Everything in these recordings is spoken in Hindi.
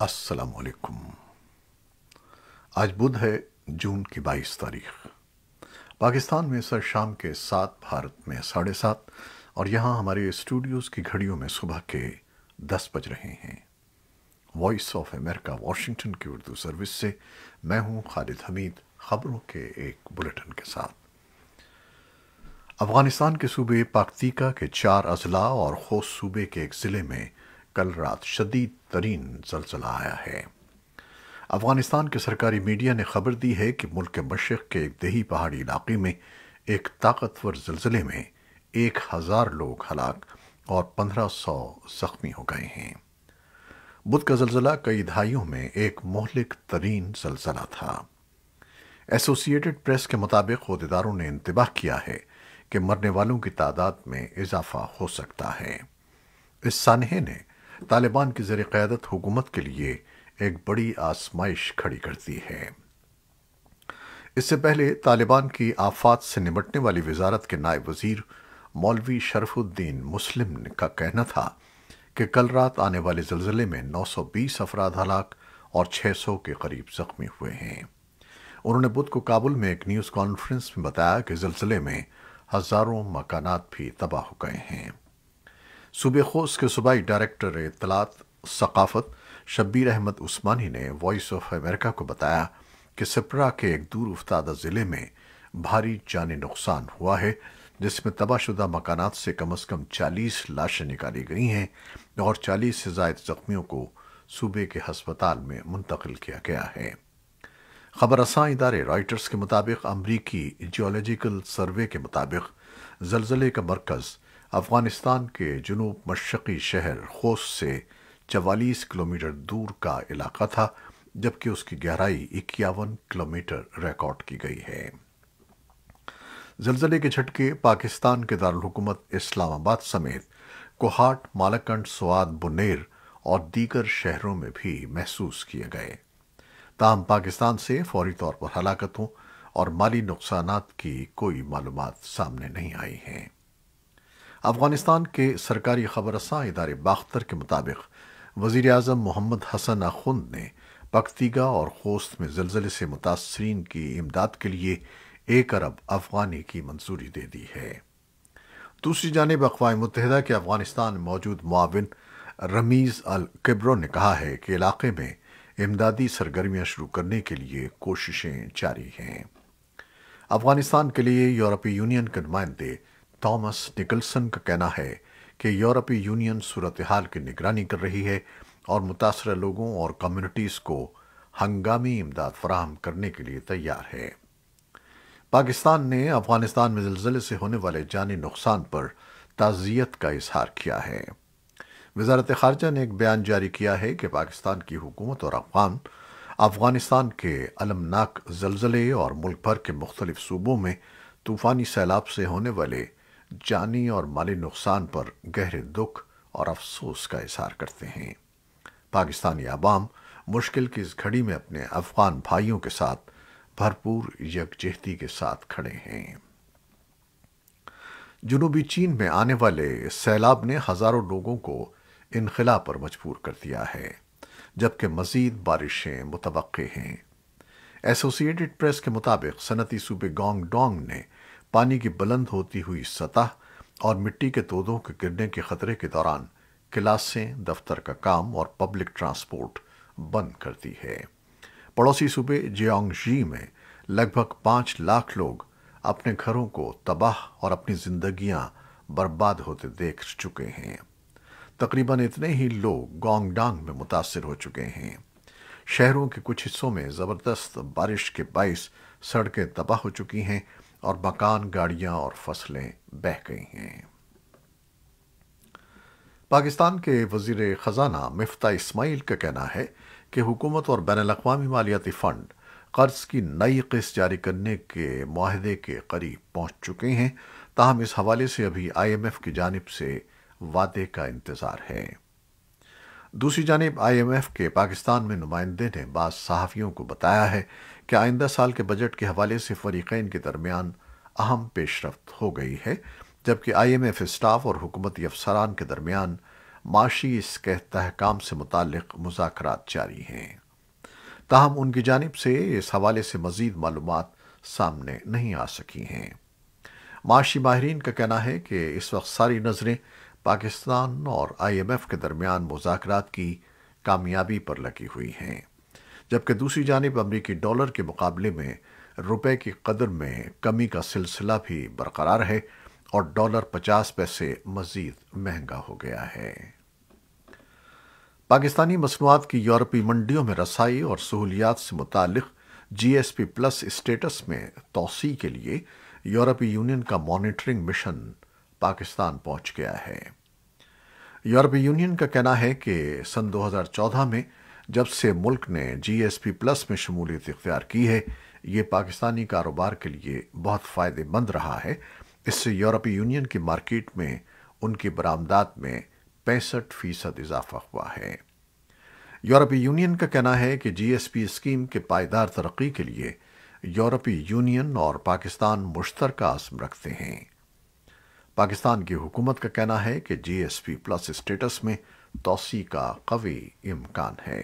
अस्सलाम वालेकुम आज बुध है जून की बाईस तारीख पाकिस्तान में सर शाम के सात भारत में साढ़े सात और यहाँ हमारे स्टूडियोज़ की घड़ियों में सुबह के दस बज रहे हैं वॉइस ऑफ अमेरिका वॉशिंगटन की उर्दू सर्विस से मैं हूँ खालिद हमीद खबरों के एक बुलेटिन के साथ अफगानिस्तान के सूबे पाकतीका के चार अजला और खोस सूबे के एक ज़िले में कल रात शदीद तरीन जलजला आया है अफगानिस्तान के सरकारी मीडिया ने खबर दी है कि मुल्क के मशरक़ के एक दही पहाड़ी इलाके में एक ताकतवर जलजिले में एक हज़ार लोग हलाक और पंद्रह सौ जख्मी हो गए हैं बुध का जलजिला कई दहाइयों में एक मोहलिक तरीन जलजिला था एसोसिएटेड प्रेस के मुताबिक अहदेदारों ने इंतबाह किया है कि मरने वालों की तादाद में इजाफा हो सकता है इस सानहे ने तालिबान की ज़र क़्यादत हुकूमत के लिए एक बड़ी आसमाइश खड़ी करती है इससे पहले तालिबान की आफात से निपटने वाली वजारत के नायब वज़ीर मौलवी शरफुद्दीन मुस्लिम का कहना था कि कल रात आने वाले जलजिले में 920 अफराद हलाक और 600 के करीब जख्मी हुए हैं उन्होंने बुध को काबुल में एक न्यूज़ कॉन्फ्रेंस में बताया कि जलजिले में हज़ारों मकानात भी तबाह हो गए हैं सूबे खोस के सूबाई डायरेक्टर इतलात सकाफत शब्बीर अहमद उस्मानी ने वॉइस ऑफ अमेरिका को बताया कि सिप्रा के एक दूर उफ्तादा ज़िले में भारी जानी नुकसान हुआ है जिसमें तबाहशुदा मकानात से कम अज़ कम चालीस लाशें निकाली गई हैं और चालीस से जायद ज़ख्मियों को सूबे के हस्पताल में मुंतकिल किया गया है खबर रसां इदारे रॉयटर्स के मुताबिक अमरीकी जियोलॉजिकल सर्वे के मुताबिक जलजिले का मरकज़ अफ़गानिस्तान के जुनूब मशरक़ी शहर खोस से 44 किलोमीटर दूर का इलाका था जबकि उसकी गहराई इक्यावन किलोमीटर रिकॉर्ड की गई है जलजले के झटके पाकिस्तान के दारकूमत इस्लामाबाद समेत कोहाट मालाकंड स्वाद बुनेर और दीगर शहरों में भी महसूस किए गए ताहम पाकिस्तान से फौरी तौर पर हलाकतों और माली नुकसान की कोई मालूम सामने नहीं आई हैं अफगानिस्तान के सरकारी खबरसा इदारे बाख्तर के मुताबिक वजीर अजम मोहम्मद हसन आखुंद ने पख्तीगा और खोस्त में जलजिले से मुतासरीन की इमदाद के लिए एक अरब अफगानी की मंजूरी दे दी है दूसरी जानब अकवा मुतहदा के अफगानिस्तान में मौजूद मुआवन रमीज़ अल किब्रो ने कहा है कि इलाके में इमदादी सरगर्मियां शुरू करने के लिए कोशिशें जारी हैं अफगानिस्तान के लिए यूरोपीय यूनियन के नुमाइंदे थॉमस निकलसन का कहना है कि यूरोपीय यूनियन सूरत हाल की निगरानी कर रही है और मुतासर लोगों और कम्यूनिटीज़ को हंगामी इमदाद फराहम करने के लिए तैयार है पाकिस्तान ने अफगानिस्तान में जलजिले से होने वाले जानी नुकसान पर ताज़ियत का इजहार किया है वजारत खारजा ने एक बयान जारी किया है कि पाकिस्तान की हुकूमत और अफगान अफगानिस्तान के अलमनाक जलजिले और मुल्क भर के मुख्तलिफ सूबों में तूफ़ानी सैलाब से होने वाले जानी और माली नुकसान पर गहरे दुख और अफसोस का इजहार करते हैं पाकिस्तानी आवाम मुश्किल की इस घड़ी में अपने अफगान भाइयों के साथ भरपूर यकजहती के साथ खड़े हैं जुनूबी चीन में आने वाले सैलाब ने हजारों लोगों को इनखिला पर मजबूर कर दिया है जबकि मजीद बारिशें मुतव हैं एसोसिएटेड प्रेस के मुताबिक सनती सूबे गोंग डोंग ने पानी की बुलंद होती हुई सतह और मिट्टी के तोदों के गिरने के खतरे के दौरान क्लासें दफ्तर का काम और पब्लिक ट्रांसपोर्ट बंद करती है पड़ोसी सूबे जियांगजी में लगभग पांच लाख लोग अपने घरों को तबाह और अपनी जिंदगियां बर्बाद होते देख चुके हैं तकरीबन इतने ही लोग गोंगडांग में मुतासर हो चुके हैं शहरों के कुछ हिस्सों में ज़बरदस्त बारिश के बायस सड़कें तबाह हो चुकी हैं और मकान गाड़ियां और फसलें बह गई हैं पाकिस्तान के वजीर ख़जाना मिफ्ता इस्माइल का कहना है कि हुकूमत और बैन अवी मालियाती फ़ंड कर्ज की नई किस्त जारी करने के माहदे के करीब पहुंच चुके हैं ताहम इस हवाले से अभी आईएमएफ की जानब से वादे का इंतज़ार है दूसरी जानब आईएमएफ के पाकिस्तान में नुमाइंदे ने बाद सहाफ़ियों को बताया है कि आइंदा साल के बजट के हवाले से फरीकैन के दरमियान अहम पेशरफ हो गई है जबकि आईएमएफ स्टाफ और हुकूमती अफसरान के दरमियान माशी इसके तहकाम से मुतक मुजाकर जारी हैं ताहम उनकी जानब से इस हवाले से मज़ीद मालूम सामने नहीं आ सकी हैं माशी माहरीन का कहना है कि इस वक्त सारी नज़रें पाकिस्तान और आईएमएफ के दरमियान मुजाकर की कामयाबी पर लगी हुई हैं जबकि दूसरी जानब अमरीकी डॉलर के मुकाबले में रुपये की कदर में कमी का सिलसिला भी बरकरार है और डॉलर पचास पैसे मजीद महंगा हो गया है पाकिस्तानी मसनूआत की यूरोपीय मंडियों में रसाई और सहूलियात से मुतल G S P plus status में तोसी के लिए यूरोपीय यूनियन का मॉनिटरिंग मिशन पाकिस्तान पहुंच गया है यूरोपीय यूनियन का कहना है कि सन 2014 में जब से मुल्क ने जीएसपी प्लस में शमूलियत इख्तियार की है ये पाकिस्तानी कारोबार के लिए बहुत फ़ायदेमंद रहा है इससे यूरोपीय यूनियन की मार्केट में उनकी बरामदात में पैंसठ फीसद इजाफा हुआ है यूरोपीय यूनियन का कहना है कि जीएसपी स्कीम के पायदार तरक्की के लिए यूरोपीय यूनियन और पाकिस्तान मुश्तरका आजम रखते हैं पाकिस्तान की हुकूमत का कहना है कि जीएसपी प्लस स्टेटस में तोसी का कवी इम्कान है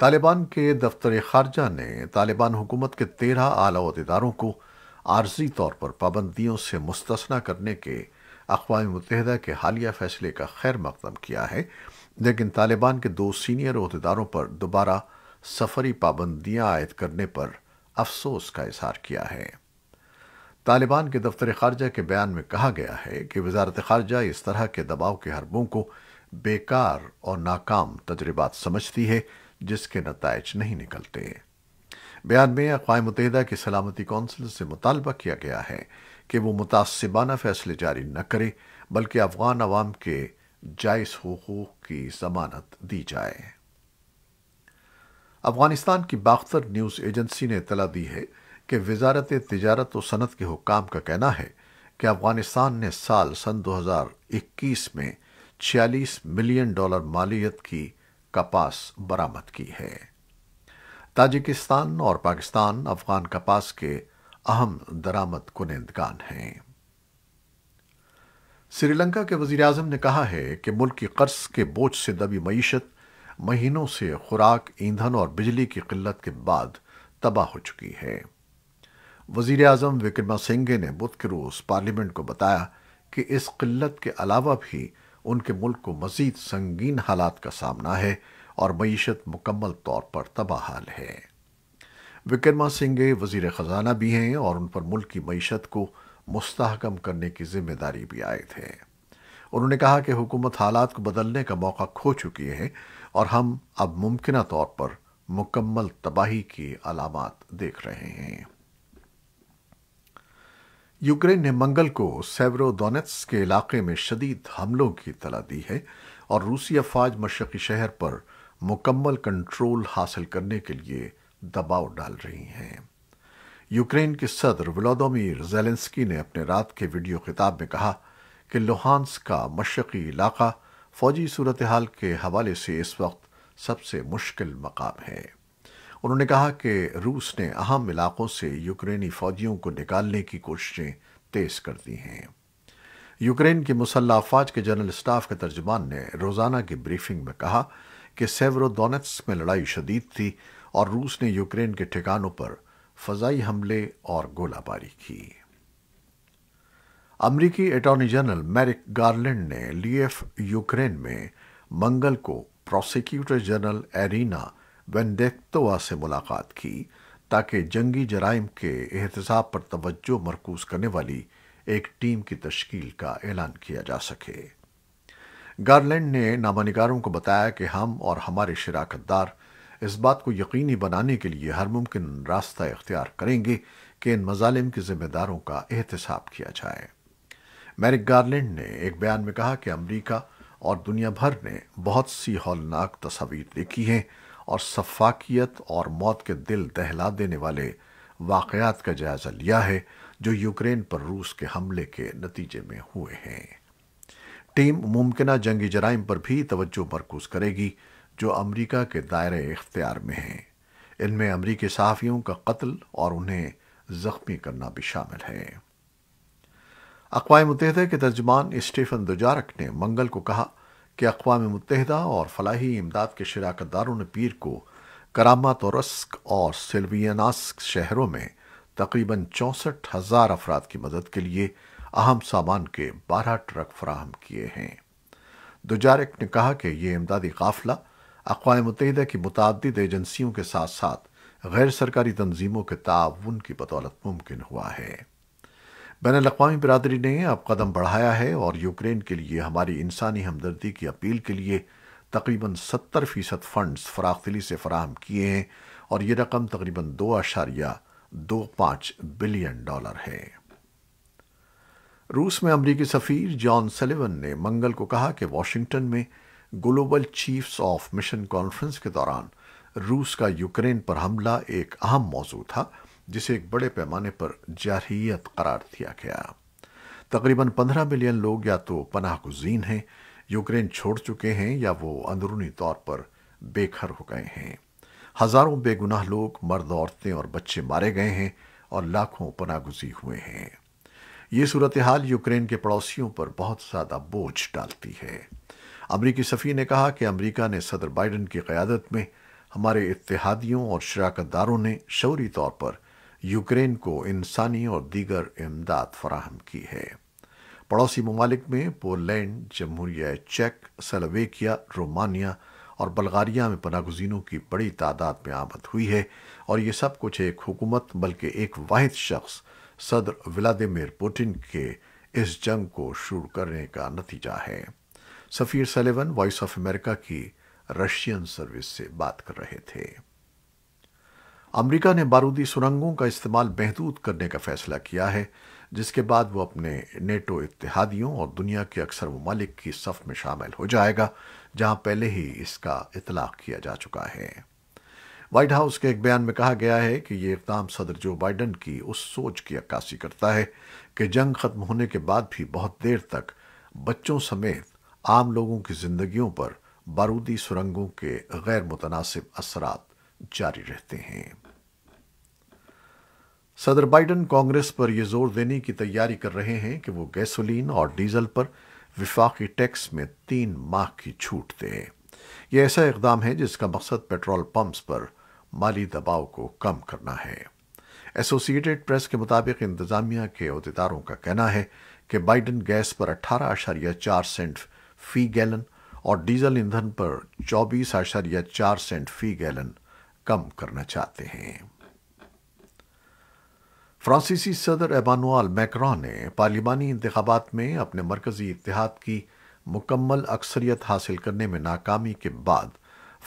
तालिबान के दफ्तर खारजा ने तालिबान हुकूमत के तेरह आला अहदेदारों को आर्जी तौर पर पाबंदियों से मुस्तना करने के अकवा मुतहद के हालिया फैसले का खैर मकदम किया है लेकिन तालिबान के दो सीनियर अहदेदारों पर दोबारा सफरी पाबंदियां आयद करने पर अफसोस का इजहार किया है तालिबान के दफ्तर खारजा के बयान में कहा गया है कि वजारत खारजा इस तरह के दबाव के हरबों को बेकार और नाकाम तजुर्बा समझती है जिसके नतज नहीं निकलते बयान में अकवा मुतहदा की सलामती कौंसिल से मुतालबा किया गया है कि वह मुतासबाना फैसले जारी न करे बल्कि अफगान अवाम के जायज़ हकूक़ की जमानत दी जाए अफगानिस्तान की बाख्तर न्यूज़ एजेंसी ने इतला दी है कि वजारत तजारत व सनत के हुकाम का कहना है कि अफगानिस्तान ने साल सन 2021 में 46 मिलियन डॉलर मालियत की कपास बरामद की है ताजिकिस्तान और पाकिस्तान अफगान कपास के अहम दरामद कुनेंदगान हैं श्रीलंका के वजीर अजम ने कहा है कि मुल्क की कर्ज के बोझ से दबी मीशत महीनों से खुराक ईंधन और बिजली की किल्लत के बाद तबाह हो चुकी है वजीर अजम विक्रमा सिंघे ने बुध के रोज़ पार्लियामेंट को बताया कि इस किल्लत के अलावा भी उनके मुल्क को मजीद संगीन हालात का सामना है और मीशत मुकम्मल तौर पर तबाहाल है विक्रमा सिंघे वजीर ख़जाना भी हैं और उन पर मुल्क की मीशत को मुस्तकम करने की जिम्मेदारी भी आए थे उन्होंने कहा कि हुकूमत हालात को बदलने का मौका खो चुकी है और हम अब मुमकिन तौर पर मुकम्मल तबाही की अलामत देख रहे हैं यूक्रेन ने मंगल को सेवरोदोनेट्स के इलाके में शदीद हमलों की तला दी है और रूसी अफवाज मशरकी शहर पर मुकम्मल कंट्रोल हासिल करने के लिए दबाव डाल रही हैं यूक्रेन के सदर व्लादिमीर जेलेंस्की ने अपने रात के वीडियो खिताब में कहा कि लोहानस का मशरकी इलाका फौजी सूरत हाल के हवाले से इस वक्त सबसे मुश्किल मकाम है उन्होंने कहा कि रूस ने अहम इलाकों से यूक्रेनी फौजियों को निकालने की कोशिशें तेज कर दी हैं यूक्रेन की मुसल्ह अफवाज के जनरल स्टाफ के तर्जमान ने रोज़ाना की ब्रीफिंग में कहा कि सेवरोदोनेट्स में लड़ाई शदीद थी और रूस ने यूक्रेन के ठिकानों पर फजाई हमले और गोलाबारी की अमरीकी अटॉर्नी जनरल मैरिक गार्लैंड ने लियफ यूक्रेन में मंगल को प्रोसिक्यूटर जनरल एरीना वेनेक्तोवा से मुलाकात की ताकि जंगी जराइम के एहतसाब पर तवज्जो मरकूज करने वाली एक टीम की तश्कील का ऐलान किया जा सके गार्लैंड ने नामानिगारों को बताया कि हम और हमारे शराकतदार इस बात को यकीनी बनाने के लिए हर मुमकिन रास्ता इख्तियार करेंगे कि इन मजालिम के जिम्मेदारों का एहतसाब किया जाए मैरिक गार्लैंड ने एक बयान में कहा कि अमरीका और दुनिया भर ने बहुत सी हौलनाक तस्वीर देखी हैं और सफाकियत और मौत के दिल दहला देने वाले वाकयात का जायज़ा लिया है जो यूक्रेन पर रूस के हमले के नतीजे में हुए हैं टीम मुमकिन जंगी जराइम पर भी तवज्जो मरकूज करेगी जो अमरीका के दायरे इख्तियार में हैं इनमें अमरीकी सहाफ़ियों का कत्ल और उन्हें ज़ख्मी करना भी शामिल है अकवा मुतहदे के तर्जमान स्टीफन दुजारक ने मंगल को कहा कि अकवा मुतहदा और फलाही इमदाद के शराकत दारों ने पीर को करामात और रस्क और सिल्वियनास्क शहरों में तकरीबन चौंसठ हज़ार अफराद की मदद के लिए अहम सामान के बारह ट्रक फ्राहम किए हैं दुजारिक ने कहा कि यह इमदादी काफिला अकवा मुतहदा की मुतद एजेंसियों के साथ साथ गैर सरकारी तंजीमों के ताउन की बदौलत मुमकिन हुआ है बैन अवी बरदरी ने अब कदम बढ़ाया है और यूक्रेन के लिए हमारी इंसानी हमदर्दी की अपील के लिए तकरीबन सत्तर फ़ीसद फंड फराख्तिली से फराहम किए हैं और ये रकम तकरीबन दो अशारिया दो पांच बिलियन डॉलर है रूस में अमरीकी सफ़ीर जॉन सलिवन ने मंगल को कहा कि वॉशिंगटन में global chiefs of mission conference के दौरान रूस का यूक्रेन पर हमला एक अहम मौजू था जिसे एक बड़े पैमाने पर जारहीत करार दिया गया तकरीबन पंद्रह मिलियन लोग या तो पनाह गुजीन हैं यूक्रेन छोड़ चुके हैं या वो अंदरूनी तौर पर बेघर हो गए हैं हजारों बेगुनाह लोग मर्द औरतें और बच्चे मारे गए हैं और लाखों पनागुजी हुए हैं ये सूरत हाल यूक्रेन के पड़ोसियों पर बहुत ज़्यादा बोझ डालती है अमरीकी सफ़ी ने कहा कि अमरीका ने सदर बाइडन की क़्यादत में हमारे इतिहादियों और शराकतदारों दारों ने शौरी तौर पर यूक्रेन को इंसानी और दीगर इमदाद फराहम की है पड़ोसी ममालिक में पोलैंड जमहूरिया चेक सलवेकिया रोमानिया और बल्गारिया में पनागुजीनों की बड़ी तादाद में आमद हुई है और ये सब कुछ एक हुकूमत बल्कि एक वाद शख्स सदर व्लादिमिर पुटिन के इस जंग को शुरू करने का नतीजा है सफ़ीर सलेवन वॉइस ऑफ अमेरिका की रशियन सर्विस से बात कर रहे थे अमेरिका ने बारूदी सुरंगों का इस्तेमाल महदूद करने का फैसला किया है जिसके बाद वो अपने नेटो इत्तेहादियों और दुनिया के अक्सर ममालिक की सफ में शामिल हो जाएगा जहां पहले ही इसका इतलाक किया जा चुका है व्हाइट हाउस के एक बयान में कहा गया है कि यह इकदाम सदर जो बाइडन की उस सोच की अक्कासी करता है कि जंग खत्म होने के बाद भी बहुत देर तक बच्चों समेत आम लोगों की जिंदगियों पर बारूदी सुरंगों के गैर मुतनासिब असरात जारी रहते हैं सदर बाइडन कांग्रेस पर यह जोर देने की तैयारी कर रहे हैं कि वो गैसोलीन और डीजल पर विफाकी टैक्स में तीन माह की छूट दें यह ऐसा इकदाम है जिसका मकसद पेट्रोल पंप्स पर माली दबाव को कम करना है एसोसिएटेड प्रेस के मुताबिक इंतजामिया के अहदेदारों का कहना है कि बाइडन गैस पर अट्ठारह आशारिया चार सेंट फी गैलन और डीजल ईंधन पर चौबीस आशारिया चार सेंट फी गैलन कम करना चाहते हैं फ्रांसीसी सदर एबानुआल मैक्रॉ ने पार्लिमानी इंतबात में अपने मरकजी इतिहाद की मुकम्मल अक्सरियत हासिल करने में नाकामी के बाद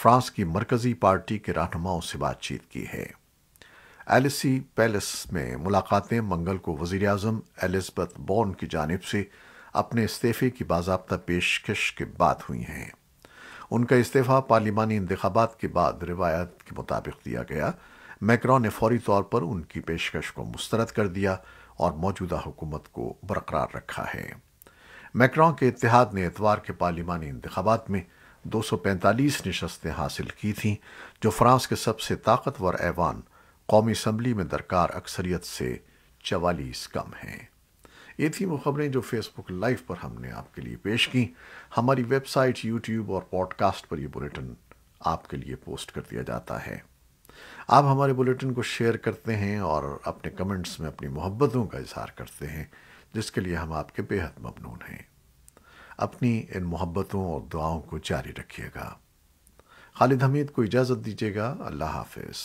फ्रांस की मरकजी पार्टी के रहनुमाओं से बातचीत की है एलिसी पैलेस में मुलाकातें मंगल को वजीर अजम एलिजबथ बॉर्न की जानब से अपने इस्तीफे की बाजाबता पेशकश के बाद हुई हैं उनका इस्तीफा पार्लिमानी इंतबात के बाद रिवायत के मुताबिक दिया गया मैक्रॉ ने फौरी तौर पर उनकी पेशकश को मुस्तरद कर दिया और मौजूदा हुकूमत को बरकरार रखा है मैक्रॉ के इतिहाद ने एतवार के पार्लिमानी इंतबात में 245 नशस्तें हासिल की थीं जो फ्रांस के सबसे ताकतवर ऐवान कौमी असम्बली में दरकार अक्सरियत से चवालीस कम हैं ये थी वो खबरें जो फेसबुक लाइव पर हमने आपके लिए पेश की हमारी वेबसाइट यूट्यूब और पॉडकास्ट पर ये बुलेटिन आपके लिए पोस्ट कर दिया जाता है आप हमारे बुलेटिन को शेयर करते हैं और अपने कमेंट्स में अपनी मोहब्बतों का इजहार करते हैं जिसके लिए हम आपके बेहद ममनून हैं अपनी इन मोहब्बतों और दुआओं को जारी रखिएगा खालिद हमीद को इजाज़त दीजिएगा अल्लाह हाफिज़